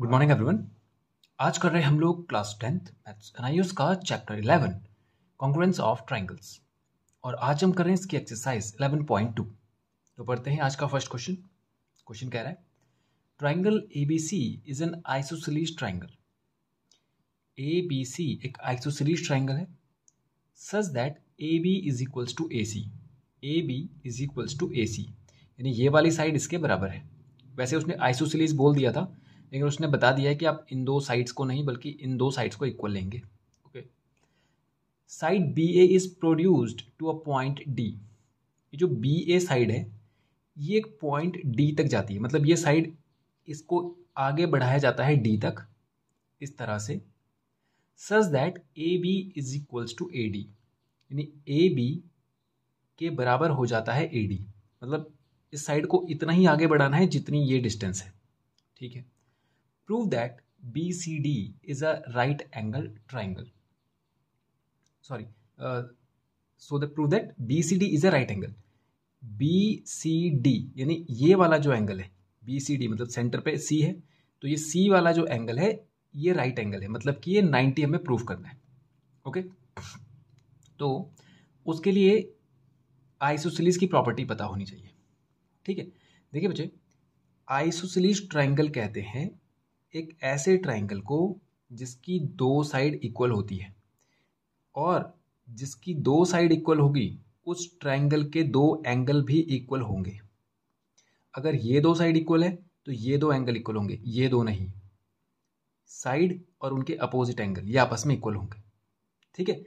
Good morning everyone आज कर रहे हैं हम लोग क्लास टेंथ मैथ्स एनआईयूस का chapter eleven congruence of triangles और आज हम कर रहे हैं इसकी एक्सरसाइज इलेवन पॉइंट टू तो पढ़ते हैं आज का फर्स्ट क्वेश्चन क्वेश्चन कह रहा है triangle A B C is an isosceles triangle A B C एक आइसोसिलीज ट्राइंगल है such that A B is equals to A C A B is equals to A C यानी ये वाली side इसके बराबर है वैसे उसने आइसोसिलीज बोल दिया था लेकिन उसने बता दिया है कि आप इन दो साइड्स को नहीं बल्कि इन दो साइड्स को इक्वल लेंगे okay side B A is produced to a point D ये जो बी ए साइड है ये एक पॉइंट डी तक जाती है मतलब ये साइड इसको आगे बढ़ाया जाता है डी तक इस तरह से such that A B is equals to A D यानी ए बी के बराबर हो जाता है ए डी मतलब इस साइड को इतना ही आगे बढ़ाना है जितनी ये डिस्टेंस है ठीक है Prove that BCD is a right angle triangle. Sorry. Uh, so the prove that BCD is a right angle. BCD यानी ये वाला जो एंगल है BCD मतलब सेंटर पे C है तो ये C वाला जो एंगल है ये राइट right एंगल है मतलब कि ये 90 हमें प्रूव करना है ओके तो उसके लिए आइसोसिलीज की प्रॉपर्टी पता होनी चाहिए ठीक है देखिए बच्चे आइसोसिलीज ट्रायंगल कहते हैं एक ऐसे ट्राइंगल को जिसकी दो साइड इक्वल होती है और जिसकी दो साइड इक्वल होगी उस ट्राइंगल के दो एंगल भी इक्वल होंगे अगर ये दो साइड इक्वल है तो ये दो एंगल इक्वल होंगे ये दो नहीं साइड और उनके अपोजिट एंगल ये आपस में इक्वल होंगे ठीक है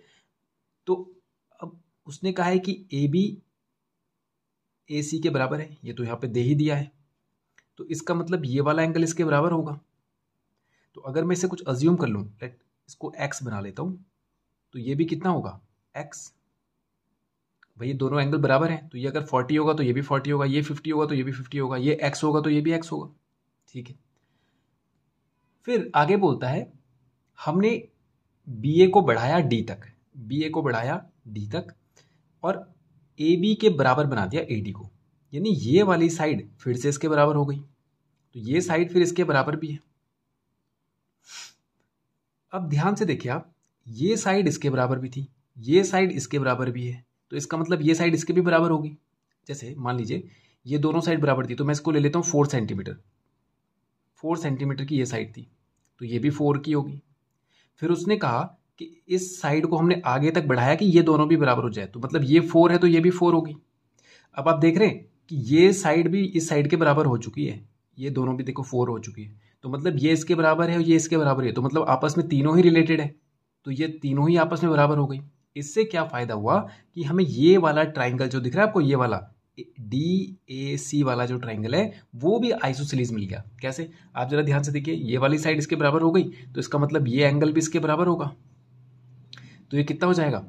तो अब उसने कहा है कि ए बी ए सी के बराबर है ये तो यहाँ पे दे ही दिया है तो इसका मतलब ये वाला एंगल इसके बराबर होगा तो अगर मैं इसे कुछ अज्यूम कर लूँ लेट इसको एक्स बना लेता हूँ तो ये भी कितना होगा एक्स भैया दोनों एंगल बराबर हैं तो ये अगर फोर्टी होगा तो ये भी फोर्टी होगा ये फिफ्टी होगा तो ये भी फिफ्टी होगा ये एक्स होगा तो ये भी एक्स होगा ठीक है फिर आगे बोलता है हमने बी ए को बढ़ाया डी तक बी ए को बढ़ाया डी तक और ए बी के बराबर बना दिया ए डी को यानी ये वाली साइड फिर से इसके बराबर हो गई तो ये साइड फिर इसके बराबर भी है अब ध्यान से देखिए आप ये साइड इसके बराबर भी थी ये साइड इसके बराबर भी है तो इसका मतलब ये साइड इसके भी बराबर होगी जैसे मान लीजिए ये दोनों साइड बराबर थी तो मैं इसको ले लेता हूँ फोर सेंटीमीटर फोर सेंटीमीटर की ये साइड थी तो ये भी फोर की होगी फिर उसने कहा कि इस साइड को हमने आगे तक बढ़ाया कि ये दोनों भी बराबर हो जाए तो मतलब ये फोर है तो ये भी फोर होगी अब आप देख रहे हैं कि ये साइड भी इस साइड के बराबर हो चुकी है ये दोनों भी देखो फोर हो चुकी है तो मतलब ये इसके बराबर है और ये इसके बराबर है तो मतलब आपस में तीनों ही रिलेटेड है तो ये तीनों ही आपस में बराबर हो गई इससे क्या फ़ायदा हुआ कि हमें ये वाला ट्राइंगल जो दिख रहा है आपको ये वाला डी ए सी वाला जो ट्राइंगल है वो भी आइसोसिलीज मिल गया कैसे आप जरा ध्यान से देखिए ये वाली साइड इसके बराबर हो गई तो इसका मतलब ये एंगल भी इसके बराबर होगा तो ये कितना हो जाएगा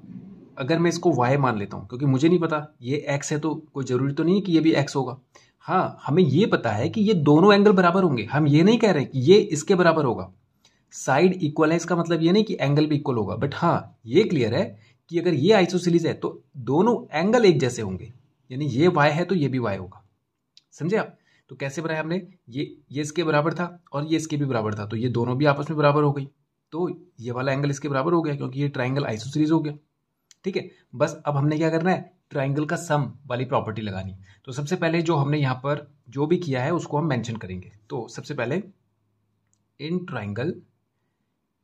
अगर मैं इसको वाई मान लेता हूँ क्योंकि मुझे नहीं पता ये एक्स है तो कोई ज़रूरी तो नहीं कि ये भी एक्स होगा हाँ हमें ये पता है कि ये दोनों एंगल बराबर होंगे हम ये नहीं कह रहे कि ये इसके बराबर होगा साइड इक्वल है इसका मतलब ये नहीं कि एंगल भी इक्वल होगा बट हाँ ये क्लियर है कि अगर ये आइसोसिलीज है तो दोनों एंगल एक जैसे होंगे यानी ये वाई है तो ये भी वाई होगा समझे आप तो कैसे बनाया हमने ये ये इसके बराबर था और ये इसके भी बराबर था तो ये दोनों भी आपस में बराबर हो गई तो ये वाला एंगल इसके बराबर हो गया क्योंकि ये ट्राइंगल आइसोसिलीज सीरीज हो गया ठीक है बस अब हमने क्या करना है ट्राइंगल का सम वाली प्रॉपर्टी लगानी तो सबसे पहले जो हमने यहाँ पर जो भी किया है उसको हम मैंशन करेंगे तो सबसे पहले इन ट्राइंगल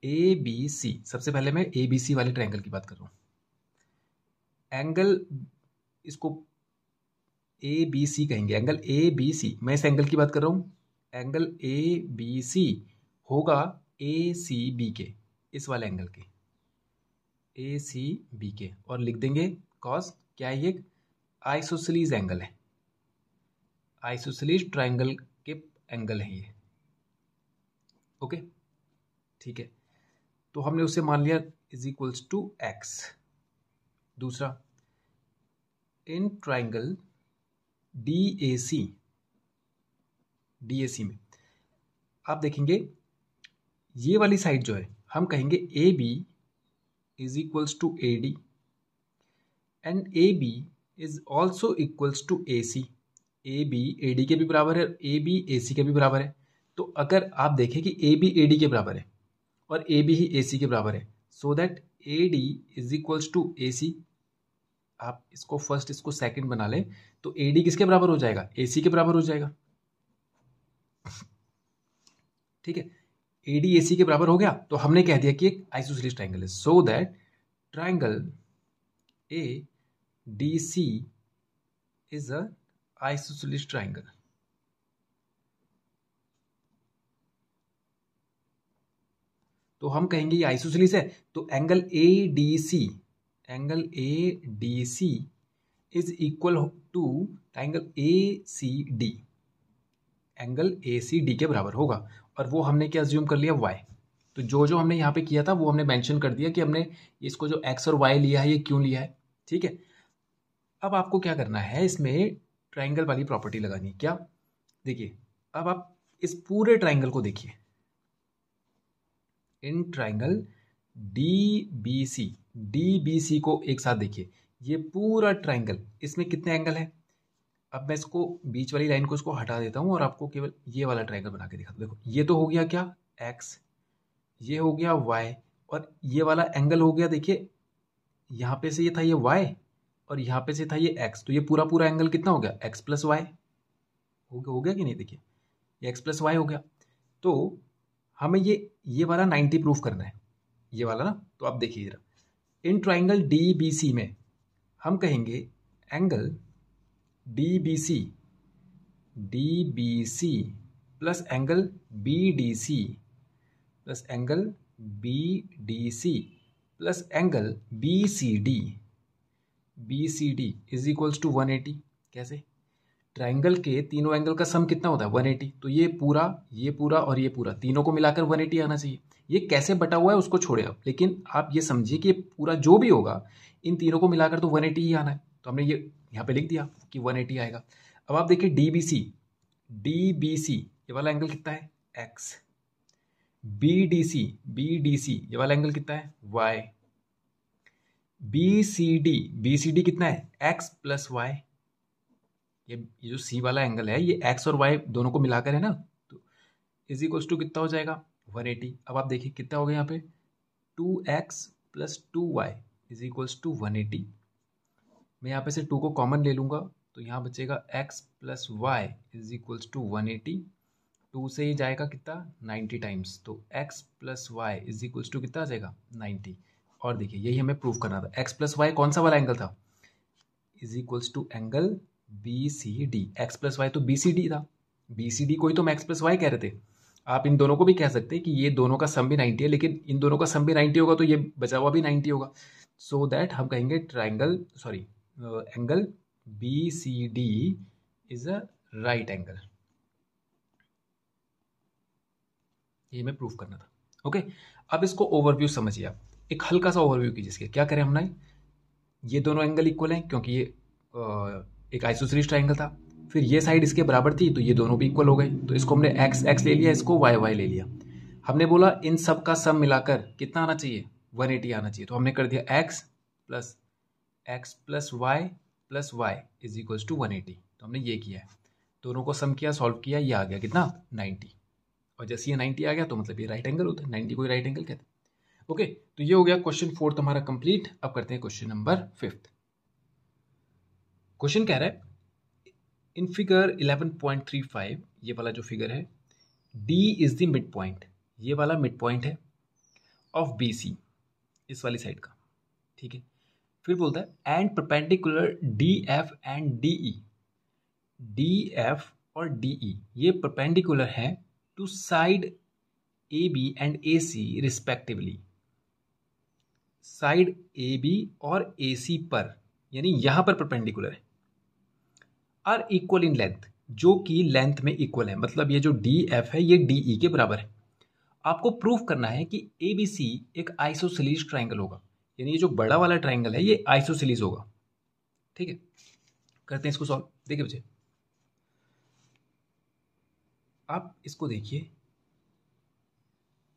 ए बी सी सबसे पहले मैं ए बी सी वाले ट्राइंगल की बात कर रहा हूँ एंगल इसको ए बी सी कहेंगे एंगल ए बी सी मैं इस एंगल की बात कर रहा हूँ एंगल ए बी सी होगा ए सी बी के इस वाले एंगल के ए सी बी के और लिख देंगे कॉस क्या ये आइसोसलीज एंगल है आइसोसलीज ट्राइंगल के एंगल है ये ओके ठीक है तो हमने उसे मान लिया इज इक्वल्स टू एक्स दूसरा in triangle D A C D A C में आप देखेंगे ये वाली साइड जो है हम कहेंगे A B is equals to A D and A B is also equals to A C A B A D के भी बराबर है और ए बी ए सी के भी बराबर है तो अगर आप देखें कि ए बी ए डी के बराबर है और A B he A C के बराबर है so that A D is equals to A C आप इसको फर्स्ट इसको सेकेंड बना लें तो ए डी किसके बराबर हो जाएगा ए सी के बराबर हो जाएगा ठीक है ए डी ए सी के बराबर हो गया तो हमने कह दिया कि एक आइसोसिलिस ट्राइंगल है so that triangle A D C is isosceles triangle तो हम कहेंगे ये आइसोसिलिस है तो angle A D C angle A D C is equal to angle A C D angle A C D के बराबर होगा और वो हमने क्या ज्यूम कर लिया वाई तो जो जो हमने यहाँ पे किया था वो हमने मेंशन कर दिया कि हमने इसको जो एक्स और वाई लिया है ये क्यों लिया है ठीक है अब आपको क्या करना है इसमें ट्राइंगल वाली प्रॉपर्टी लगानी है क्या देखिए अब आप इस पूरे ट्राइंगल को देखिए in triangle D B C D B C को एक साथ देखिए ये पूरा ट्राइंगल इसमें कितने एंगल है अब मैं इसको बीच वाली लाइन को इसको हटा देता हूँ और आपको केवल ये वाला ट्राइंगल बना के दिखाता हूँ देखो ये तो हो गया क्या एक्स ये हो गया वाई और ये वाला एंगल हो गया देखिए यहाँ पे से ये था ये वाई और यहाँ पे से था ये एक्स तो ये पूरा पूरा एंगल कितना हो गया एक्स प्लस वाई हो गया हो गया कि नहीं देखिए ये एक्स प्लस वाई हो गया तो हमें ये ये वाला नाइन्टी प्रूफ करना है ये वाला ना तो आप देखिए जरा in triangle D B C में हम कहेंगे angle D B C D B C plus angle B D C plus angle B D C plus angle B C D B C D is equals to one eighty कैसे triangle के तीनों angle का सम कितना होता है one eighty तो ये पूरा ये पूरा और ये पूरा तीनों को मिलाकर वन एटी आना चाहिए ये कैसे बटा हुआ है उसको छोड़े आप लेकिन आप ये समझिए कि पूरा जो भी होगा इन तीनों को मिलाकर तो वन एटी ही आना है तो हमने ये यहाँ पे लिख दिया कि वन एटी आएगा अब आप देखिए D B C D B C ये वाला एंगल कितना है x B D C B D C ये वाला एंगल कितना है y B C D B C D कितना है एक्स प्लस वाई ये जो सी वाला एंगल है ये एक्स और वाई दोनों को मिलाकर है ना तो इज इक्वल्स टू कितना हो जाएगा 180 अब आप देखिए कितना हो गया यहाँ पे 2x plus two y is equals to one eighty मैं यहाँ पे से टू को कॉमन ले लूँगा तो यहाँ बचेगा x plus y is equals to one eighty two से ही जाएगा कितना नाइन्टी टाइम्स तो x plus y is equals to कितना आ जाएगा नाइन्टी और देखिए यही हमें प्रूव करना था एक्स प्लस वाई कौन सा वाला एंगल था is equals to angle B C D x plus y तो बी सी डी था बी सी डी को ही तो हम एक्स प्लस वाई कह रहे थे आप इन दोनों को भी कह सकते हैं कि ये दोनों का सम भी नाइन्टी है लेकिन इन दोनों का सम भी नाइन्टी होगा तो ये बचा हुआ भी नाइन्टी होगा सो so दैट हम कहेंगे triangle sorry angle B C D is a right angle ये मैं प्रूफ करना था ओके अब इसको ओवरव्यू समझिए आप एक हल्का सा ओवरव्यू कीजिए इसके क्या करें हमने ये दोनों एंगल इक्वल हैं क्योंकि ये एक आइसोसरीज ट्राइंगल था फिर ये साइड इसके बराबर थी तो ये दोनों भी इक्वल हो गए तो इसको हमने एक्स एक्स ले लिया इसको वाई वाई ले लिया हमने बोला इन सब का सम मिलाकर कितना आना चाहिए 180 आना चाहिए तो हमने कर दिया x plus x plus y plus y is equals to one तो हमने ये किया है दोनों को सम किया सॉल्व किया ये आ गया कितना 90 और जैसे ये नाइन्टी आ गया तो मतलब ये राइट एंगल होता है नाइन्टी को ही राइट एंगल कहते हैं ओके तो ये हो गया क्वेश्चन फोर्थ हमारा कंप्लीट अब करते हैं क्वेश्चन नंबर फिफ्थ क्वेश्चन कह रहा है in figure eleven point three five ये वाला जो फिगर है D is the midpoint ये वाला मिड पॉइंट है ऑफ बी सी इस वाली साइड का ठीक है फिर बोलता है and perpendicular D F and D E D F और डी ई e, ये परपेंडिकुलर है to side A B and A C respectively side A B और ए सी पर यानी यहां पर परपेंडिकुलर है आर इक्वल इन लेंथ जो कि लेंथ में इक्वल है मतलब ये जो डी एफ है ये डी ई e के बराबर है आपको प्रूफ करना है कि ए बी सी एक आइसोसिलीज ट्राइंगल होगा यानी ये जो बड़ा वाला ट्राइंगल है ये आइसोसिलीज होगा ठीक है करते हैं इसको सॉल्व देखिए बच्चे आप इसको देखिए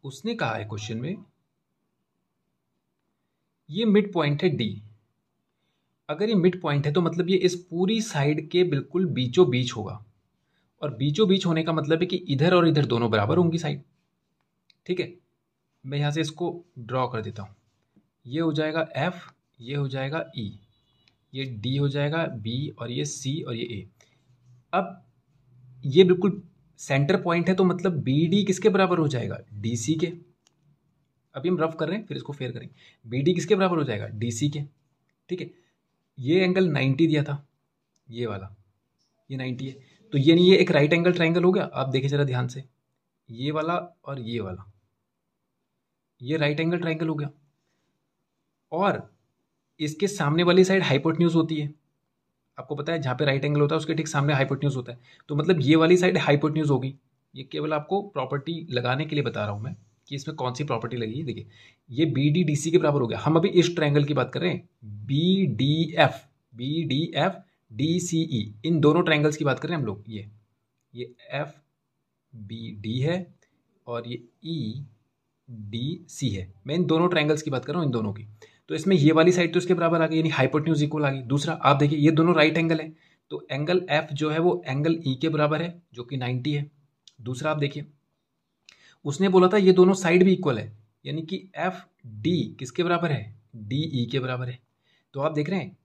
उसने कहा है क्वेश्चन में ये मिड पॉइंट है डी अगर ये मिड पॉइंट है तो मतलब ये इस पूरी साइड के बिल्कुल बीचों बीच होगा और बीचों बीच होने का मतलब है कि इधर और इधर दोनों बराबर होंगी साइड ठीक है मैं यहां से इसको ड्रॉ कर देता हूँ ये हो जाएगा एफ ये हो जाएगा ई e, ये डी हो जाएगा बी और ये सी और ये ए अब ये बिल्कुल सेंटर पॉइंट है तो मतलब बी डी किसके बराबर हो जाएगा डी सी के अभी हम रफ कर रहे हैं फिर इसको फेयर करेंगे बी डी किसके बराबर हो जाएगा डी सी के ठीक है ये एंगल नाइन्टी दिया था ये वाला ये नाइन्टी है तो ये नहीं ये एक राइट एंगल ट्राइंगल हो गया आप देखिए जरा ध्यान से ये वाला और ये वाला ये राइट एंगल ट्राइंगल हो गया और इसके सामने वाली साइड हाइपोटन्यूज होती है आपको पता है जहाँ पे राइट एंगल होता है उसके ठीक सामने हाइपोटन्यूज होता है तो मतलब ये वाली साइड हाइपोटन्यूज होगी ये केवल आपको प्रॉपर्टी लगाने के लिए बता रहा हूँ मैं कि इसमें कौन सी प्रॉपर्टी लगी है देखिए ये बी डी डी सी के बराबर हो गया हम अभी इस ट्रायंगल की बात कर रहे हैं B D F B D F D C E इन दोनों ट्रायंगल्स की बात कर रहे हैं हम लोग ये ये एफ बी डी है और ये ई डी सी है मैं इन दोनों ट्रायंगल्स की बात कर रहा हूँ इन दोनों की तो इसमें ये वाली साइड तो इसके बराबर आ गई यानी हाइपोटन्यूज इक्वल आ गई दूसरा आप देखिए ये दोनों राइट एंगल है तो एंगल एफ जो है वो एंगल ई e के बराबर है जो कि नाइन्टी है दूसरा आप देखिए उसने बोला था ये दोनों साइड भी इक्वल है यानी कि एफ डी किसके बराबर है डी ई e के बराबर है तो आप देख रहे हैं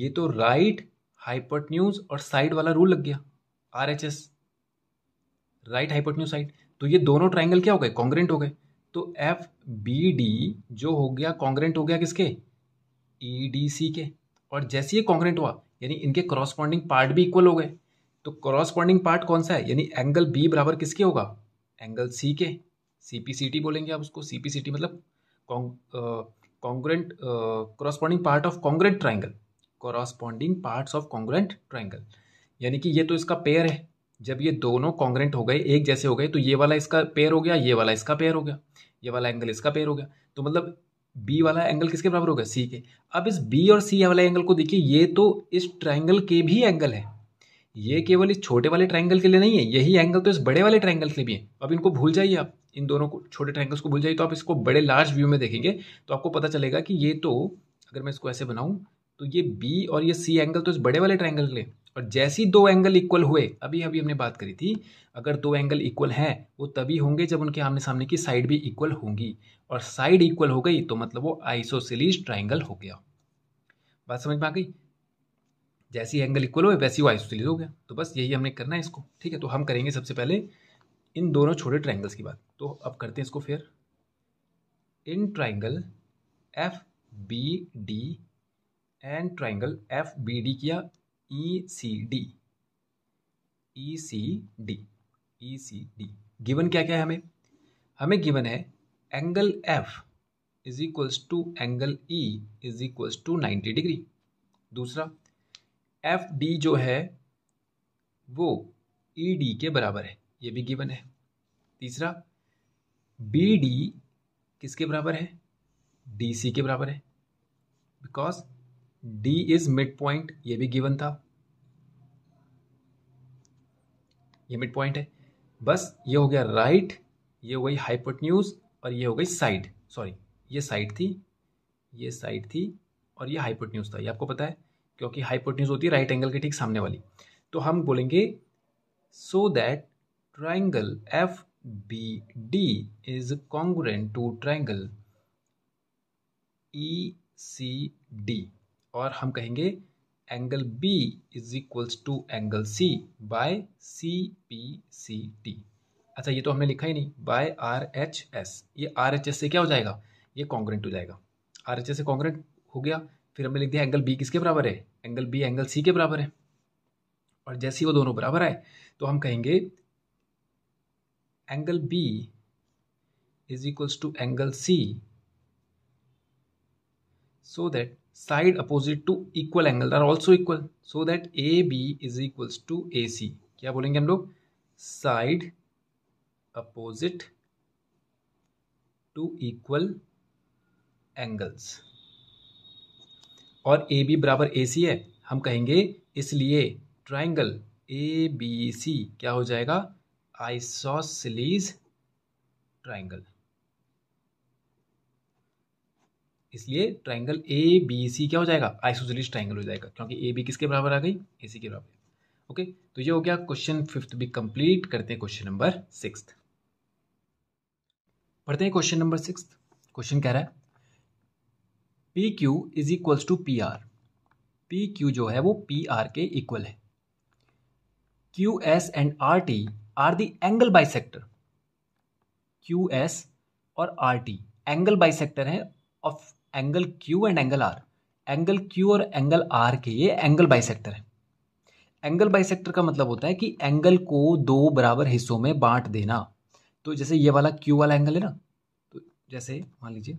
ये तो राइट हाइपोटन्यूज और साइड वाला रूल लग गया R H S right hypotenuse side तो ये दोनों ट्राइंगल क्या हो गए कॉन्ग्रेंट हो गए तो एफ बी डी जो हो गया कॉन्ग्रेंट हो गया किसके ई डी सी के और जैसे ये कॉन्ग्रेंट हुआ यानी इनके क्रॉसपॉन्डिंग पार्ट भी इक्वल हो गए तो क्रॉसपॉन्डिंग पार्ट कौन सा है यानी एंगल बी बराबर किसके होगा एंगल सी के सी पी सी टी बोलेंगे आप उसको सी पी सी टी मतलब congruent corresponding part of congruent triangle corresponding parts of congruent triangle यानी कि ये तो इसका पेयर है जब ये दोनों कॉन्ग्रेंट हो गए एक जैसे हो गए तो ये वाला इसका पेयर हो गया ये वाला इसका पेयर हो गया ये वाला एंगल इसका पेयर हो गया तो मतलब बी वाला एंगल किसके बराबर होगा सी के अब इस बी और सी वाले एंगल को देखिए ये तो इस ट्राइंगल के भी एंगल है ये केवल इस छोटे वाले ट्राइंगल के लिए नहीं है यही एंगल तो इस बड़े वाले ट्राइंगल के लिए भी है अब इनको भूल जाइए आप इन दोनों को छोटे ट्राइंगल्स को भूल जाइए तो आप इसको बड़े लार्ज व्यू में देखेंगे तो आपको पता चलेगा कि ये तो अगर मैं इसको ऐसे बनाऊँ तो ये बी और ये सी एंगल तो इस बड़े वाले ट्राइंगल के लिए और जैसी दो एंगल इक्वल हुए अभी अभी हमने बात करी थी अगर दो एंगल इक्वल हैं वो तभी होंगे जब उनके आमने सामने की साइड भी इक्वल होंगी और साइड इक्वल हो गई तो मतलब वो आइसोसिलीज ट्राइंगल हो गया बात समझ में आ गई जैसी एंगल इक्वल हुए वैसी वो आइसोसिलीज हो गया तो बस यही हमने करना है इसको ठीक है तो हम करेंगे सबसे पहले इन दोनों छोटे ट्राइंगल्स की बात तो अब करते हैं इसको फिर in triangle F B D and triangle F B D किया E C D E C D E C D given क्या क्या है हमें हमें गिवन है angle F is equals to angle E is equals to ninety degree दूसरा F D जो है वो ई e डी के बराबर है ये भी गिवन है तीसरा बी डी किसके बराबर है डी सी के बराबर है because D is midpoint ये भी गिवन था ये मिड पॉइंट है बस ये हो गया राइट ये हो गई हाइपोटन्यूज और ये हो गई साइड सॉरी ये साइड थी ये साइड थी और ये हाइपोटन्यूज था ये आपको पता है क्योंकि हाइपोटन्यूज होती है राइट एंगल के ठीक सामने वाली तो हम बोलेंगे so that triangle F B D is congruent to triangle E C D और हम कहेंगे angle B is equals to angle C by C P C T अच्छा ये तो हमने लिखा ही नहीं बाय आर एच एस ये आर एच एस से क्या हो जाएगा ये कॉन्ग्रेंट हो जाएगा आर एच एस से कॉन्ग्रेंट हो गया फिर हमने लिख दिया एंगल बी किसके बराबर है एंगल बी एंगल सी के बराबर है और जैसे ही वो दोनों बराबर आए तो हम कहेंगे angle B is equals to angle C so that side opposite to equal angle are also equal so that is equals to A C क्या बोलेंगे हम लोग side opposite to equal angles और ए बी बराबर ए सी है हम कहेंगे इसलिए ट्राइंगल ए बी सी क्या हो जाएगा आइसोसलीज ट्राइंगल इसलिए ट्राइंगल ए बी सी क्या हो जाएगा आइसोजलिस ट्राइंगल हो जाएगा क्योंकि ए बी किसके बराबर आ गई ए सी के बराबर ओके तो ये हो गया क्वेश्चन फिफ्थ भी कंप्लीट करते हैं क्वेश्चन नंबर सिक्स पढ़ते हैं क्वेश्चन नंबर सिक्स क्वेश्चन कह रहा है P Q is equals to P R P Q जो है वो पी आर के इक्वल है Q S and R T are the angle bisector Q S और R T angle bisector है of angle Q and angle R angle Q और angle R के ये एंगल बाइसेक्टर है angle bisector का मतलब होता है कि एंगल को दो बराबर हिस्सों में बांट देना तो जैसे ये वाला क्यू वाला एंगल है ना तो जैसे मान लीजिए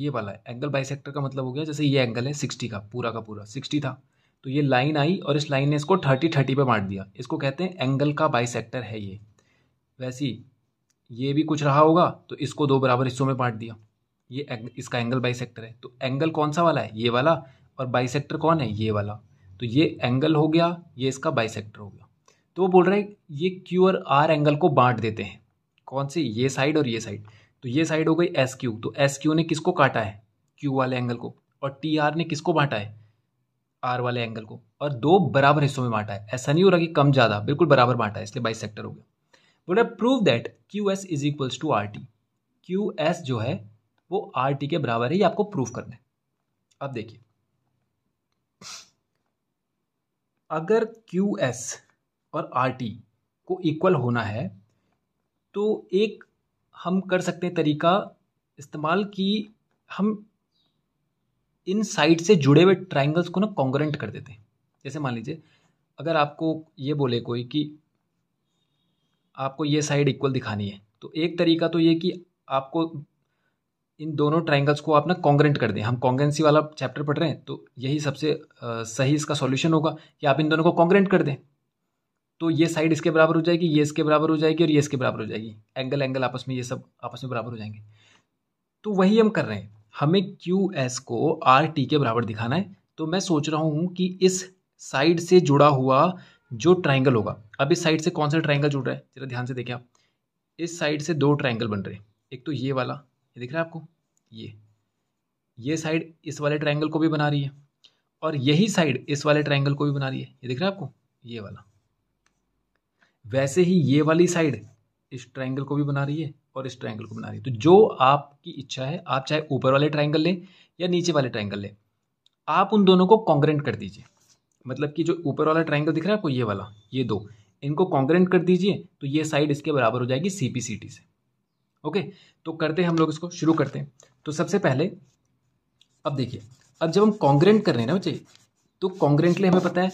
ये वाला है एंगल बाइसेक्टर का मतलब हो गया जैसे ये एंगल है सिक्सटी का पूरा का पूरा सिक्सटी था तो ये लाइन आई और इस लाइन ने इसको थर्टी थर्टी पे बांट दिया इसको कहते हैं एंगल का बाइसेक्टर है ये वैसी ये भी कुछ रहा होगा तो इसको दो बराबर हिस्सों में बांट दिया ये एंग इसका एंगल बाई है तो एंगल कौन सा वाला है ये वाला और बाई कौन है ये वाला तो ये एंगल हो गया ये इसका बाई हो गया तो वो बोल रहा है ये क्यू और आर एंगल को बांट देते हैं कौन सी ये साइड और ये साइड तो ये साइड हो गई एस क्यू तो एस क्यू ने किसको काटा है क्यू वाले एंगल को और टी आर ने किसको बांटा है आर वाले एंगल को और दो बराबर हिस्सों में बांटा है ऐसा नहीं हो रहा कि कम ज़्यादा बिल्कुल बराबर बांटा है इसलिए बाई हो गया बोल रहा है prove that Q S is equals to R T Q S जो है वो आर टी के बराबर है ये आपको प्रूफ करना है अब देखिए अगर क्यू एस और आर टी को इक्वल होना है तो एक हम कर सकते हैं तरीका इस्तेमाल कि हम इन साइड से जुड़े हुए ट्राइंगल्स को ना कॉन्ग्रेंट कर देते हैं जैसे मान लीजिए अगर आपको ये बोले कोई कि आपको ये साइड इक्वल दिखानी है तो एक तरीका तो ये कि आपको इन दोनों ट्राइंगल्स को आप ना कॉन्ग्रेंट कर दें हम कॉन्ग्रेंसी वाला चैप्टर पढ़ रहे हैं तो यही सबसे सही इसका सॉल्यूशन होगा कि आप इन दोनों को कॉन्ग्रेंट कर दें तो ये साइड इसके बराबर हो जाएगी ये इसके बराबर हो जाएगी और ये इसके बराबर हो जाएगी एंगल एंगल आपस में ये सब आपस में बराबर हो जाएंगे तो वही हम कर रहे हैं हमें क्यू एस को आर टी के बराबर दिखाना है तो मैं सोच रहा हूँ कि इस साइड से जुड़ा हुआ जो ट्राइंगल होगा अब इस साइड से कौन सा ट्राइंगल जुड़ रहा है जरा ध्यान से देखें आप इस साइड से दो ट्राइंगल बन रहे हैं एक तो ये वाला ये दिख रहा है आपको ये ये साइड इस वाले ट्राइंगल को भी बना रही है और यही साइड इस वाले ट्राइंगल को भी बना रही है ये दिख रहा है आपको ये वाला वैसे ही ये वाली साइड इस ट्राइंगल को भी बना रही है और इस ट्राइंगल को बना रही है तो जो आपकी इच्छा है आप चाहे ऊपर वाले ट्राइंगल लें या नीचे वाले ट्राइंगल लें आप उन दोनों को कॉन्ग्रेंट कर दीजिए मतलब कि जो ऊपर वाला ट्राइंगल दिख रहा है आपको ये वाला ये दो इनको कॉन्ग्रेंट कर दीजिए तो ये साइड इसके बराबर हो जाएगी सी पी सी टी से ओके तो करते हैं हम लोग इसको शुरू करते हैं तो सबसे पहले अब देखिए अब जब हम कॉन्ग्रेंट कर रहे हैं ना बच्चे तो कॉन्ग्रेंटली हमें पता है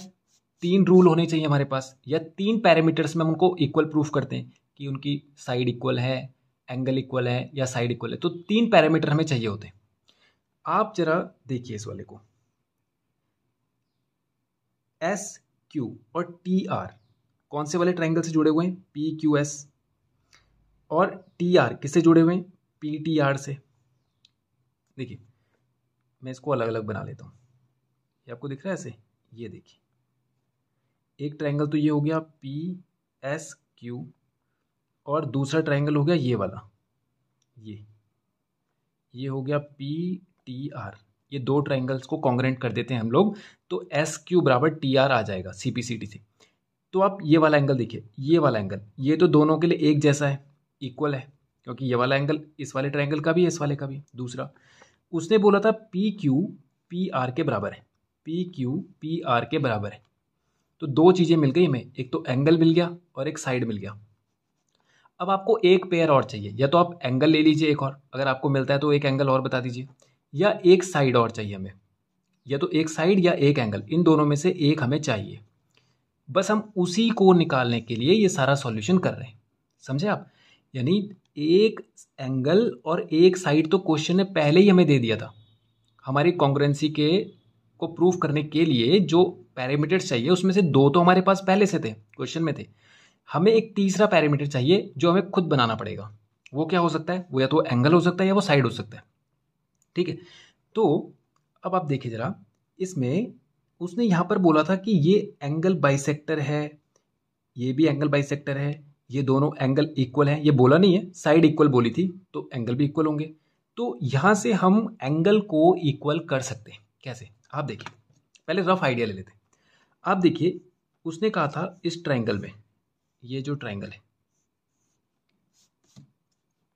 तीन रूल होने चाहिए हमारे पास या तीन पैरामीटर्स में हम उनको इक्वल प्रूफ करते हैं कि उनकी साइड इक्वल है एंगल इक्वल है या साइड इक्वल है तो तीन पैरामीटर हमें चाहिए होते हैं आप जरा देखिए इस वाले को एस क्यू और टी आर कौन से वाले ट्राइंगल से जुड़े हुए हैं पी क्यू एस और टी आर किससे जुड़े हुए हैं पी टी आर से देखिए मैं इसको अलग अलग बना लेता हूँ ये आपको दिख रहा है ऐसे ये देखिए एक ट्रायंगल तो ये हो गया पी एस क्यू और दूसरा ट्रायंगल हो गया ये वाला ये ये हो गया पी टी आर ये दो ट्रायंगल्स को कॉन्ग्रेंट कर देते हैं हम लोग तो एस क्यू बराबर टी आर आ जाएगा सी पी सी टी से तो आप ये वाला एंगल देखिए ये वाला एंगल ये तो दोनों के लिए एक जैसा है इक्वल है क्योंकि ये वाला एंगल इस वाले ट्रायंगल का भी है इस वाले का भी दूसरा उसने बोला था पी क्यू पी आर के बराबर है पी क्यू पी आर के बराबर है तो दो चीज़ें मिल गई हमें एक तो एंगल मिल गया और एक साइड मिल गया अब आपको एक पेयर और चाहिए या तो आप एंगल ले लीजिए एक और अगर आपको मिलता है तो एक एंगल और बता दीजिए या एक साइड और चाहिए हमें या तो एक साइड या एक एंगल इन दोनों में से एक हमें चाहिए बस हम उसी को निकालने के लिए ये सारा सॉल्यूशन कर रहे हैं समझे आप यानी एक एंगल और एक साइड तो क्वेश्चन ने पहले ही हमें दे दिया था हमारी कॉन्ग्रेंसी के को प्रूफ करने के लिए जो पैरामीटर चाहिए उसमें से दो तो हमारे पास पहले से थे क्वेश्चन में थे हमें एक तीसरा पैरामीटर चाहिए जो हमें खुद बनाना पड़ेगा वो क्या हो सकता है वो या तो एंगल हो सकता है या वो साइड हो सकता है ठीक है तो अब आप देखिए ज़रा इसमें उसने यहाँ पर बोला था कि ये एंगल बाइसेक्टर है ये भी एंगल बाइसेक्टर है ये दोनों एंगल इक्वल हैं ये बोला नहीं है साइड इक्वल बोली थी तो एंगल भी इक्वल होंगे तो यहाँ से हम एंगल को इक्वल कर सकते हैं कैसे आप देखिए पहले रफ आइडिया ले लेते हैं आप देखिए उसने कहा था इस ट्रायंगल में ये जो ट्रायंगल है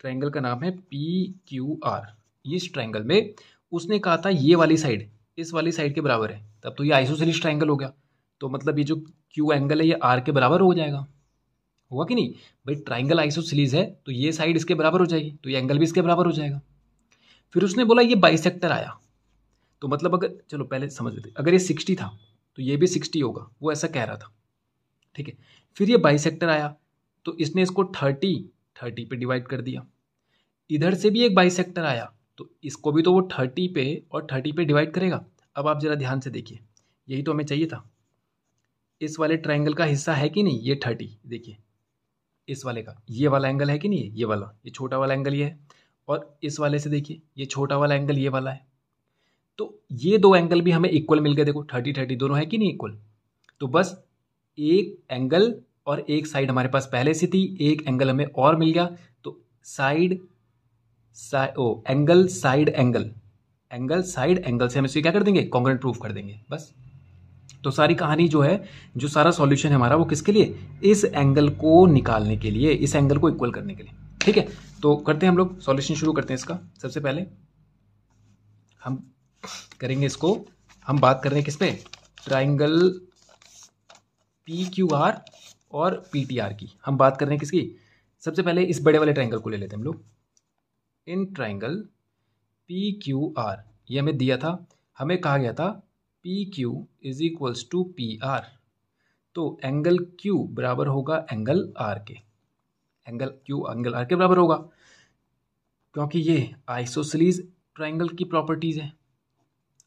ट्रायंगल का नाम है पी क्यू आर इस ट्रायंगल में उसने कहा था ये वाली साइड इस वाली साइड के बराबर है तब तो ये आइसोसेलिस ट्रायंगल हो गया तो मतलब ये जो क्यू एंगल है ये आर के बराबर हो जाएगा हुआ कि नहीं भाई ट्राइंगल आइसोसिलीज है तो ये साइड इसके बराबर हो जाएगी तो ये एंगल भी इसके बराबर हो जाएगा फिर उसने बोला ये बाई आया तो मतलब अगर चलो पहले समझ लेते अगर ये सिक्सटी था तो ये भी सिक्सटी होगा वो ऐसा कह रहा था ठीक है फिर ये बाई आया तो इसने इसको थर्टी थर्टी पे डिवाइड कर दिया इधर से भी एक बाई आया तो इसको भी तो वो थर्टी पे और थर्टी पे डिवाइड करेगा अब आप ज़रा ध्यान से देखिए यही तो हमें चाहिए था इस वाले ट्राइंगल का हिस्सा है कि नहीं ये थर्टी देखिए इस वाले का ये वाला एंगल है कि नहीं ये वाला ये छोटा वाला एंगल ये है और इस वाले से देखिए ये छोटा वाला एंगल ये वाला है तो ये दो एंगल भी हमें इक्वल मिल गए देखो थर्टी थर्टी दोनों है कि नहीं इक्वल तो बस एक एंगल और एक साइड हमारे पास पहले से थी एक एंगल हमें और मिल गया तो साइड साइड ओ angle side angle angle side angle से हम इसे क्या कर देंगे कॉन्ग्रेंट प्रूफ कर देंगे बस तो सारी कहानी जो है जो सारा सॉल्यूशन है हमारा वो किसके लिए इस एंगल को निकालने के लिए इस एंगल को इक्वल करने के लिए ठीक है तो करते हैं हम लोग सॉल्यूशन शुरू करते हैं इसका सबसे पहले हम करेंगे इसको हम बात कर रहे हैं किस पे ट्राइंगल पी क्यू आर और पी टी आर की हम बात कर रहे हैं किसकी सबसे पहले इस बड़े वाले ट्राइंगल को ले लेते हैं हम लोग इन ट्राइंगल पी क्यू आर ये हमें दिया था हमें कहा गया था P Q is equals to P R तो एंगल क्यू बराबर होगा एंगल आर के एंगल क्यू एंगल आर के बराबर होगा क्योंकि ये आइसोसलीज ट्राइंगल की प्रॉपर्टीज़ है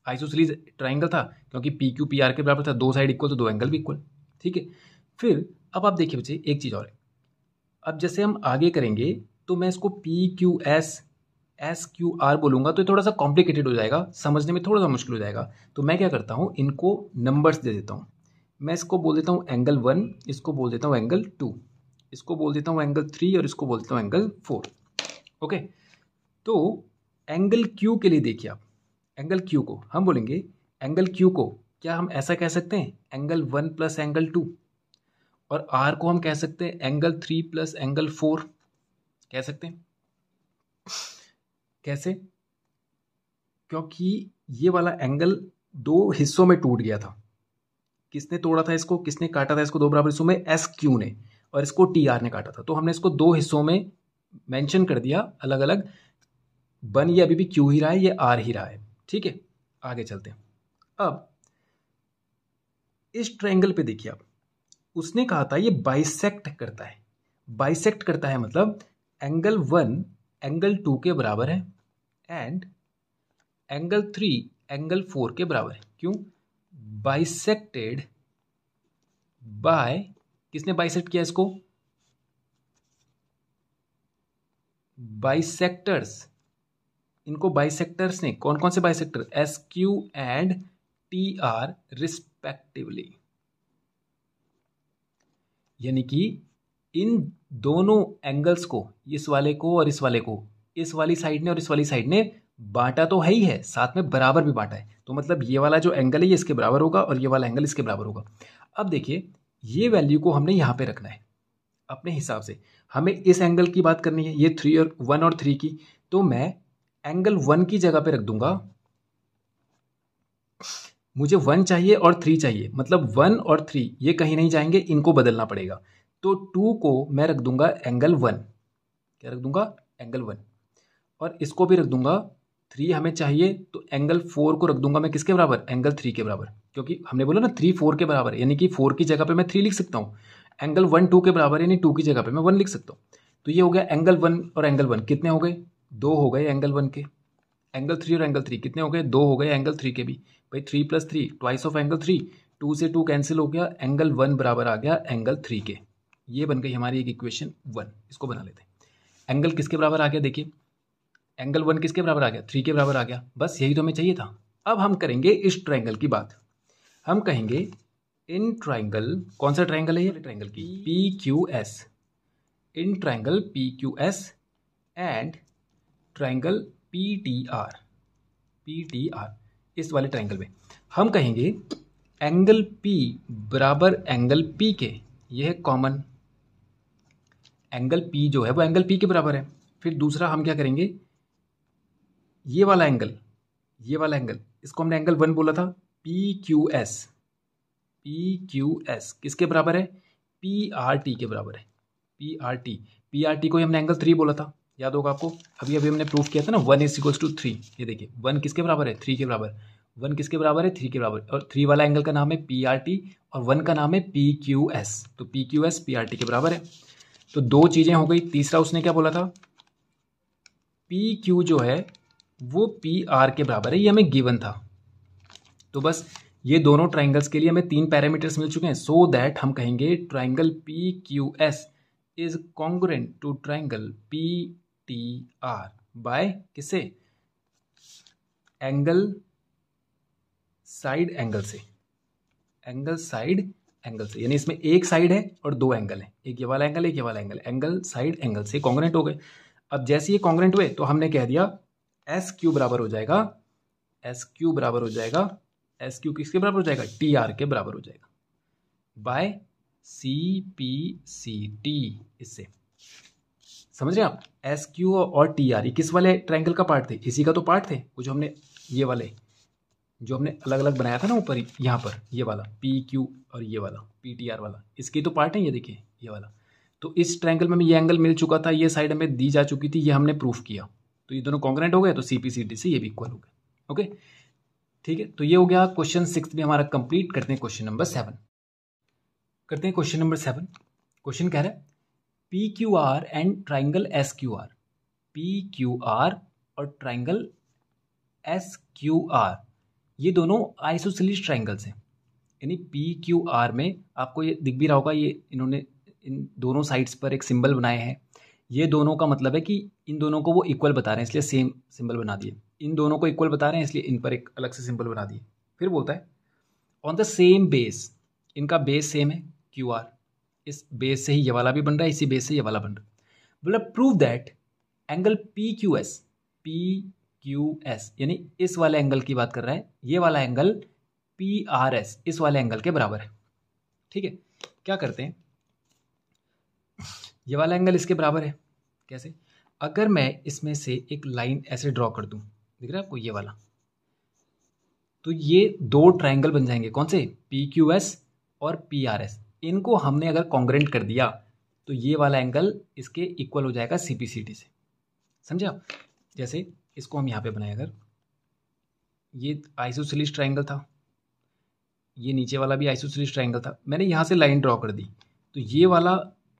आइसोसलीज ट्राइंगल था क्योंकि पी क्यू पी आर के बराबर था दो साइड इक्वल तो दो एंगल भी इक्वल ठीक है फिर अब आप देखिए बच्चे एक चीज़ और है अब जैसे हम आगे करेंगे तो मैं इसको P Q S S Q R बोलूँगा तो थोड़ा सा कॉम्प्लिकेटेड हो जाएगा समझने में थोड़ा सा मुश्किल हो जाएगा तो मैं क्या करता हूँ इनको नंबर्स दे देता हूँ मैं इसको बोल देता हूँ एंगल वन इसको बोल देता हूँ एंगल टू इसको बोल देता हूँ एंगल थ्री और इसको बोल देता हूँ एंगल फोर ओके तो एंगल क्यू के लिए देखिए आप एंगल क्यू को हम बोलेंगे एंगल क्यू को क्या हम ऐसा कह सकते हैं angle one plus angle two और आर को हम कह सकते हैं angle three plus angle four कह सकते हैं कैसे क्योंकि ये वाला एंगल दो हिस्सों में टूट गया था किसने तोड़ा था इसको किसने काटा था इसको दो बराबर हिस्सों में एस क्यू ने और इसको टी आर ने काटा था तो हमने इसको दो हिस्सों में मेंशन कर दिया अलग अलग बन ये अभी भी क्यू ही रहा है ये आर ही रहा है ठीक है आगे चलते हैं अब इस ट्रायंगल पे देखिए आप उसने कहा था ये बाइसेक्ट करता है बाइसेक्ट करता है मतलब एंगल वन एंगल टू के बराबर है and angle three angle four के बराबर है क्यों बाइसेक्टेड बाय किसने बाइसेक्ट किया इसको बाइसेक्टर्स इनको बाइसेक्टर्स ने कौन कौन से bisector S Q and T R respectively यानी कि इन दोनों एंगल्स को इस वाले को और इस वाले को इस वाली साइड ने और इस वाली साइड ने बांटा तो है ही है साथ में बराबर भी बांटा है तो मतलब ये वाला जो एंगल है ये इसके बराबर होगा और ये वाला एंगल इसके बराबर होगा अब देखिए ये वैल्यू को हमने यहाँ पे रखना है अपने हिसाब से हमें इस एंगल की बात करनी है ये थ्री और वन और थ्री की तो मैं एंगल वन की जगह पे रख दूंगा मुझे वन चाहिए और थ्री चाहिए मतलब वन और थ्री ये कहीं नहीं जाएंगे इनको बदलना पड़ेगा तो टू को मैं रख दूंगा एंगल वन क्या रख दूंगा एंगल वन और इसको भी रख दूंगा थ्री हमें चाहिए तो एंगल फोर को रख दूंगा मैं किसके बराबर एंगल थ्री के बराबर क्योंकि हमने बोला ना थ्री फोर के बराबर यानी कि फोर की जगह पे मैं थ्री लिख सकता हूँ एंगल वन टू के बराबर यानी टू की जगह पे मैं वन लिख सकता हूँ तो ये हो गया एंगल वन और एंगल वन कितने हो गए दो हो गए एंगल वन के एंगल थ्री और एंगल थ्री कितने हो गए दो हो गए एंगल थ्री के भी भाई three plus three twice of angle three two से टू कैंसिल हो गया एंगल वन बराबर आ गया एंगल थ्री के ये बन गई हमारी एक इक्वेशन वन इसको बना लेते हैं एंगल किसके बराबर आ गया देखिए एंगल वन किसके बराबर आ गया थ्री के बराबर आ गया बस यही तो हमें चाहिए था अब हम करेंगे इस ट्राइंगल की बात हम कहेंगे इन ट्राइंगल कौन सा ट्राइंगल है ये ट्राइंगल की P Q S in triangle P Q S and triangle P T R P T R इस वाले ट्राइंगल में हम कहेंगे एंगल पी बराबर एंगल पी के यह है कॉमन एंगल पी जो है वो एंगल पी के बराबर है फिर दूसरा हम क्या करेंगे ये वाला एंगल ये वाला एंगल इसको हमने एंगल वन बोला था P Q S P Q S किसके बराबर है पी आर टी के बराबर है P R T P R T को हमने एंगल थ्री बोला था याद होगा आपको अभी अभी हमने प्रूफ किया था ना one is equals to three ये देखिए वन किसके बराबर है थ्री के बराबर वन किसके बराबर है थ्री के बराबर और थ्री वाला एंगल का नाम है पी आर टी और वन का नाम है पी क्यू एस तो P Q S P R T के बराबर है तो दो चीज़ें हो गई तीसरा उसने क्या बोला था पी क्यू जो है वो पी आर के बराबर है ये हमें गिवन था तो बस ये दोनों ट्राइंगल्स के लिए हमें तीन पैरामीटर्स मिल चुके हैं सो so दैट हम कहेंगे triangle P Q S is congruent to triangle P T R by किसे एंगल साइड एंगल से एंगल साइड एंगल से यानी इसमें एक साइड है और दो एंगल है एक ये वाला एंगल एक ये वाला एंगल एंगल साइड एंगल से कॉन्ग्रेंट हो गए अब जैसे ये कॉन्ग्रेंट हुए तो हमने कह दिया एस क्यू बराबर हो जाएगा एस क्यू बराबर हो जाएगा एस क्यू किसके बराबर हो जाएगा टी आर के बराबर हो जाएगा by C P C T इससे समझ रहे आप एस क्यू और टी आर ये किस वाले ट्रायंगल का पार्ट थे इसी का तो पार्ट थे वो जो हमने ये वाले जो हमने अलग अलग बनाया था ना ऊपर यहाँ पर ये वाला पी क्यू और ये वाला पी टी आर वाला इसके तो पार्ट है ये देखिए ये वाला तो इस ट्रायंगल में हमें ये एंगल मिल चुका था ये साइड हमें दी जा चुकी थी ये हमने प्रूफ किया तो ये दोनों कॉन्ग्रेंट हो गए तो सी पी सी डी से ये भी इक्वल हो गए ओके ठीक है तो ये हो गया क्वेश्चन सिक्स भी हमारा कंप्लीट करते हैं क्वेश्चन नंबर सेवन करते हैं क्वेश्चन नंबर सेवन क्वेश्चन कह रहा है P Q R and triangle S Q R P Q R और ट्राइंगल एस क्यू आर ये दोनों आइसोसिलिस ट्राइंगल्स हैं यानी पी क्यू आर में आपको ये दिख भी रहा होगा ये इन्होंने इन दोनों साइड्स पर एक सिंबल बनाए हैं ये दोनों का मतलब है कि इन दोनों को वो इक्वल बता रहे हैं इसलिए सेम सिंबल बना दिए इन दोनों को इक्वल बता रहे हैं इसलिए इन पर एक अलग से सिंबल बना दिए फिर बोलता है ऑन द सेम बेस इनका बेस सेम है क्यू आर इस बेस से ही ये वाला भी बन रहा है इसी बेस से ये वाला बन रहा है मतलब prove that angle P Q S P Q S यानी इस वाले एंगल की बात कर रहा है ये वाला एंगल पी आर एस इस वाले एंगल के बराबर है ठीक है क्या करते हैं ये वाला एंगल इसके बराबर है कैसे अगर मैं इसमें से एक लाइन ऐसे ड्रॉ कर दूं दिख रहा है आपको ये वाला तो ये दो ट्रायंगल बन जाएंगे कौन से पी क्यू एस और पी आर एस इनको हमने अगर कॉन्ग्रेंट कर दिया तो ये वाला एंगल इसके इक्वल हो जाएगा सी पी सी टी से समझे आप जैसे इसको हम यहाँ पे बनाए अगर ये आइसोसिलिस ट्रायंगल था ये नीचे वाला भी आइसोसिलिस ट्रायंगल था मैंने यहाँ से लाइन ड्रॉ कर दी तो ये वाला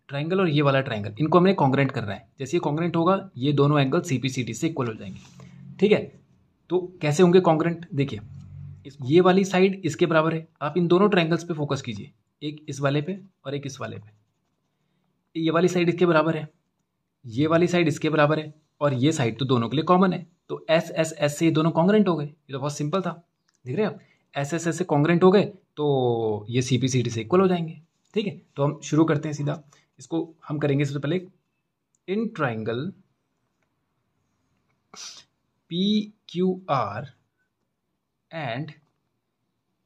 ट्राइंगल और ये वाला ट्राइंगल इनको हमने कॉन्ग्रेंट रहा है जैसे ये कॉन्ग्रेंट होगा ये दोनों angle C P C T से इक्वल हो जाएंगे ठीक है तो कैसे होंगे कॉन्ग्रेंट देखिए ये वाली साइड इसके बराबर है आप इन दोनों ट्राइंगल्स पे फोकस कीजिए एक इस वाले पे और एक इस वाले पे ये वाली साइड इसके बराबर है ये वाली साइड इसके बराबर है और ये साइड तो दोनों के लिए कॉमन है तो एस एस एस से ये दोनों कॉन्ग्रेंट हो गए ये तो बहुत सिंपल था देख रहे हैं आप एस एस एस से कॉन्ग्रेंट हो गए तो ये सी पी सी टी से इक्वल हो जाएंगे ठीक है तो हम शुरू करते हैं सीधा इसको हम करेंगे सबसे पहले in triangle P Q R and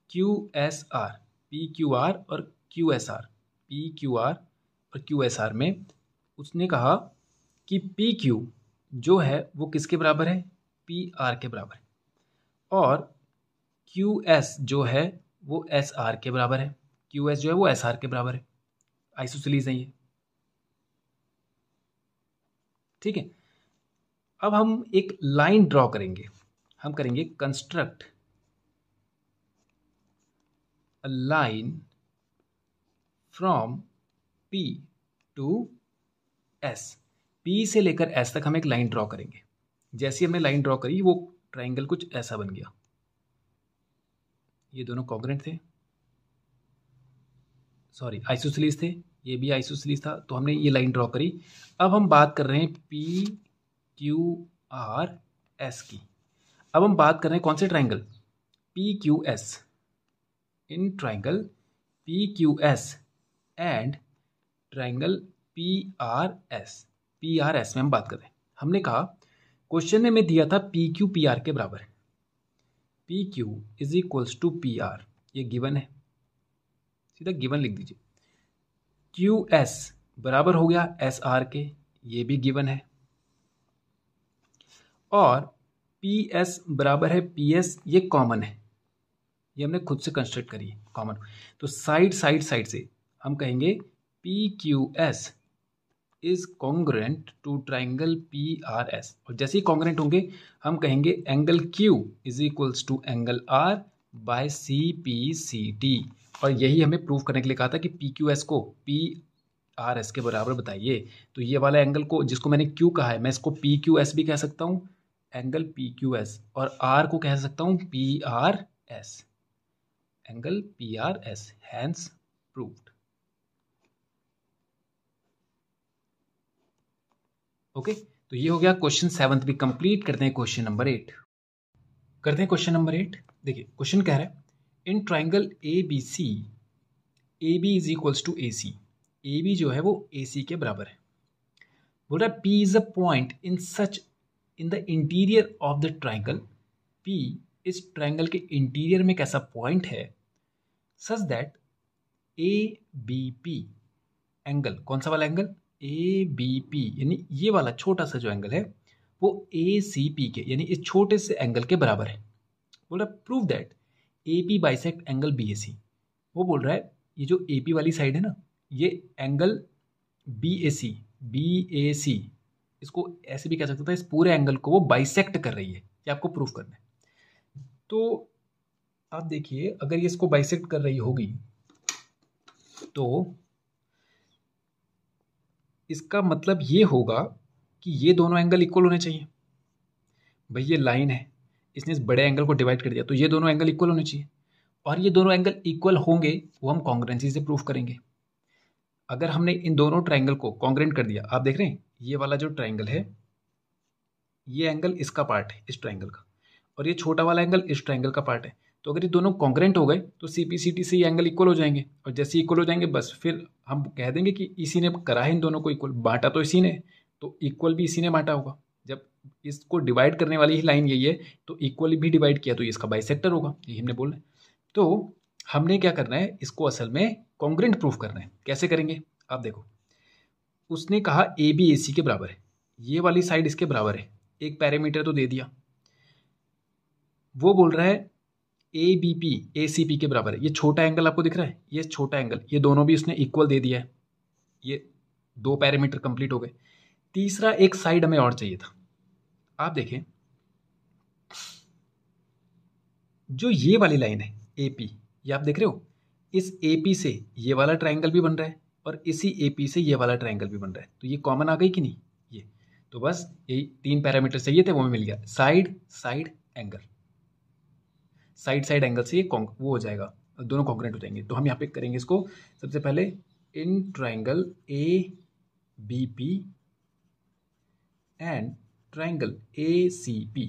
Q S R P Q R और Q S R P Q R और क्यू एस आर में उसने कहा कि पी क्यू जो है वो किसके बराबर है पी आर के बराबर है और क्यू एस जो है वो एस आर के बराबर है क्यू एस जो है वो एस आर के बराबर है आइसोसिलीज नहीं है ठीक है अब हम एक लाइन ड्रॉ करेंगे हम करेंगे construct a line from P to S P से लेकर एस तक हम एक लाइन ड्रॉ करेंगे जैसी हमने लाइन ड्रॉ करी वो ट्राइंगल कुछ ऐसा बन गया ये दोनों कॉन्ग्रेंट थे सॉरी आइसोसलीस थे ये भी आइसोसिलीस था तो हमने ये लाइन ड्रॉ करी अब हम बात कर रहे हैं पी क्यू आर एस की अब हम बात कर रहे हैं कौन से triangle P Q S in triangle P Q S and triangle P R S P R S में हम बात कर रहे हैं हमने कहा क्वेश्चन ने हमें दिया था पी क्यू पी आर के बराबर P Q is equals to P R ये गिवन है सीधा गिवन लिख दीजिए क्यू एस बराबर हो गया एस आर के ये भी गिवन है और पी एस बराबर है पी एस ये कॉमन है ये हमने खुद से कंस्ट्रक्ट करी है कॉमन तो साइड साइड साइड से हम कहेंगे P Q S is congruent to triangle P R S और जैसे ही कॉन्ग्रेंट होंगे हम कहेंगे angle Q is equals to angle R by C P C T और यही हमें प्रूव करने के लिए कहा था कि पी क्यू एस को पी आर एस के बराबर बताइए तो ये वाला एंगल को जिसको मैंने क्यू कहा है मैं इसको पी क्यू एस भी कह सकता हूँ एंगल पी क्यू एस और आर को कह सकता हूँ P R S angle P R S hence proved okay तो ये हो गया क्वेश्चन सेवन्थ भी कंप्लीट करते हैं क्वेश्चन नंबर एट करते हैं क्वेश्चन नंबर एट देखिए क्वेश्चन कह रहा है in triangle A B C A B is equals to A C A B जो है वो ए सी के बराबर है बोल रहा है P is a point in such in the interior of the triangle P इस ट्राइंगल के इंटीरियर में कैसा पॉइंट है such that A B P angle कौन सा वाला एंगल ए बी पी यानी ये वाला छोटा सा जो एंगल है वो ए सी पी के यानी इस छोटे से एंगल के बराबर है बोल रहा prove that A P bisect angle B A C वो बोल रहा है ये जो ए पी वाली साइड है ना ये angle B A C B A C इसको ऐसे भी कह सकता था इस पूरे एंगल को वो बाइसेक्ट कर रही है ये आपको प्रूफ करना है तो आप देखिए अगर ये इसको बाइसेक्ट कर रही होगी तो इसका मतलब ये होगा कि ये दोनों एंगल इक्वल होने चाहिए भाई ये लाइन है इसने इस बड़े एंगल को डिवाइड कर दिया तो ये दोनों एंगल इक्वल होने चाहिए और ये दोनों एंगल इक्वल होंगे वो हम कॉन्ग्रेंसी से प्रूफ करेंगे अगर हमने इन दोनों ट्राइंगल को कॉन्ग्रेंट कर दिया आप देख रहे हैं ये वाला जो ट्राइंगल है ये एंगल इसका पार्ट है इस ट्राइंगल का और ये छोटा वाला एंगल इस ट्राइंगल का पार्ट है तो अगर ये दोनों कॉन्ग्रेंट हो गए तो सी पी सी टी से ये एंगल इक्वल हो जाएंगे और जैसे इक्वल हो जाएंगे बस फिर हम कह देंगे कि इसी ने करा है इन दोनों को इक्वल बांटा तो इसी ने तो इक्वल भी इसी ने बांटा होगा जब इसको डिवाइड करने वाली ही लाइन यही है तो इक्वली भी डिवाइड किया तो ये इसका बाइसेक्टर होगा ये हमने बोला है तो हमने क्या करना है इसको असल में कॉन्ग्रेंट प्रूफ करना है कैसे करेंगे आप देखो उसने कहा ए बी ए सी के बराबर है ये वाली साइड इसके बराबर है एक पैरामीटर तो दे दिया वो बोल रहा है A B P A C P के बराबर है ये छोटा एंगल आपको दिख रहा है ये छोटा एंगल ये दोनों भी उसने इक्वल दे दिया है ये दो पैरामीटर कंप्लीट हो गए तीसरा एक साइड हमें और चाहिए था आप देखें जो ये वाली लाइन है ए पी ये आप देख रहे हो इस ए पी से ये वाला ट्राइंगल भी बन रहा है और इसी ए पी से ये वाला ट्राइंगल भी बन रहा है तो ये कॉमन आ गई कि नहीं ये तो बस यही तीन पैरामीटर चाहिए थे वो मिल गया side side angle side side angle से ये वो हो जाएगा दोनों कॉन्ग्रेंट हो जाएंगे तो हम यहाँ पे करेंगे इसको सबसे पहले in triangle A B P and triangle A C P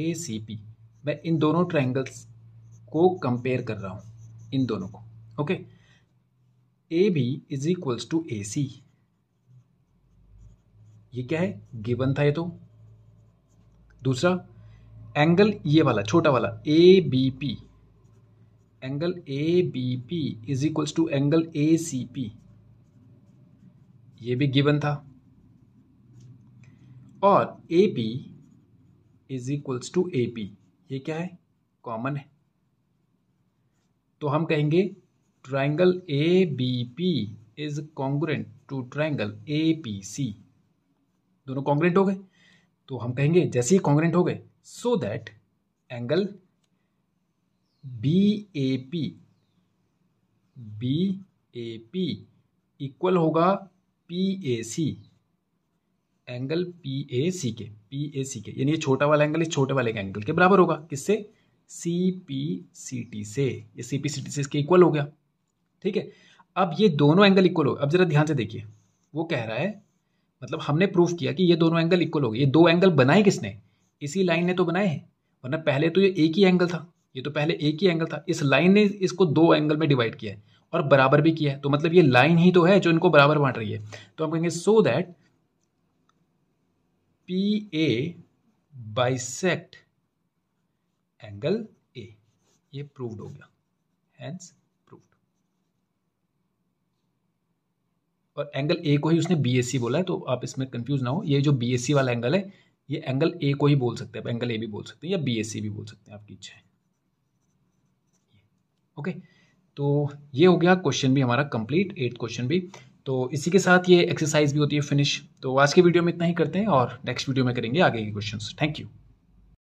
A C P मैं इन दोनों ट्रायंगल्स को कंपेयर कर रहा हूँ इन दोनों को okay A B is equals to A C ये क्या है गिवन था ये तो दूसरा एंगल ये वाला छोटा वाला A B P angle A B P is equals to angle A C P ये भी गिवन था और A P is equals to A P ये क्या है कॉमन है तो हम कहेंगे triangle A B P is congruent to triangle A P C दोनों कॉन्ग्रेंट हो गए तो हम कहेंगे जैसे ही कॉन्ग्रेंट हो गए so that angle B A P B A P equal होगा P A C angle P A C के पी ए सी के यानी ये छोटा वाला एंगल इस छोटे वाले के एंगल के बराबर होगा किससे सी पी सी टी से ये सी पी सी टी से इसके इक्वल हो गया ठीक है अब ये दोनों एंगल इक्वल हो अब ज़रा ध्यान से देखिए वो कह रहा है मतलब हमने प्रूफ किया कि ये दोनों एंगल इक्वल हो गए ये दो एंगल बनाए किसने इसी लाइन ने तो बनाए हैं वरना पहले तो ये एक ही एंगल था ये तो पहले एक ही एंगल था इस लाइन ने इसको दो एंगल में डिवाइड किया है और बराबर भी किया है तो मतलब ये लाइन ही तो है जो इनको बराबर बांट रही है तो हम कहेंगे so that P A bisect angle A ये प्रूव्ड हो गया हैंस प्रूव्ड और एंगल ए को ही उसने बी बोला है तो आप इसमें कंफ्यूज ना हो ये जो बी वाला एंगल है ये एंगल ए को ही बोल सकते हैं एंगल ए भी बोल सकते हैं या बी भी बोल सकते हैं आपकी इच्छा है ओके तो ये हो गया क्वेश्चन भी हमारा कंप्लीट एट क्वेश्चन भी तो इसी के साथ ये एक्सरसाइज भी होती है फिनिश तो आज के वीडियो में इतना ही करते हैं और नेक्स्ट वीडियो में करेंगे आगे के क्वेश्चन थैंक यू